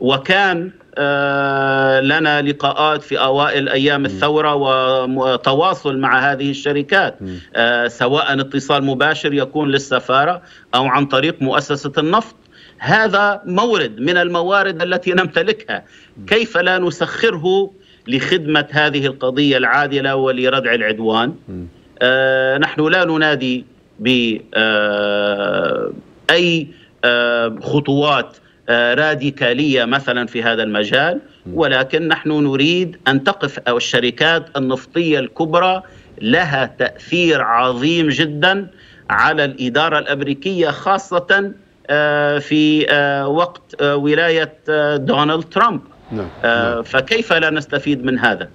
وكان آه، لنا لقاءات في اوائل ايام الثوره وتواصل مع هذه الشركات آه، سواء اتصال مباشر يكون للسفاره او عن طريق مؤسسه النفط هذا مورد من الموارد التي نمتلكها كيف لا نسخره لخدمه هذه القضيه العادله ولردع العدوان آه، نحن لا ننادي باي خطوات آه، راديكاليه مثلا في هذا المجال ولكن نحن نريد ان تقف او الشركات النفطيه الكبرى لها تاثير عظيم جدا على الاداره الامريكيه خاصه آه، في آه، وقت ولايه دونالد ترامب نعم، نعم. فكيف لا نستفيد من هذا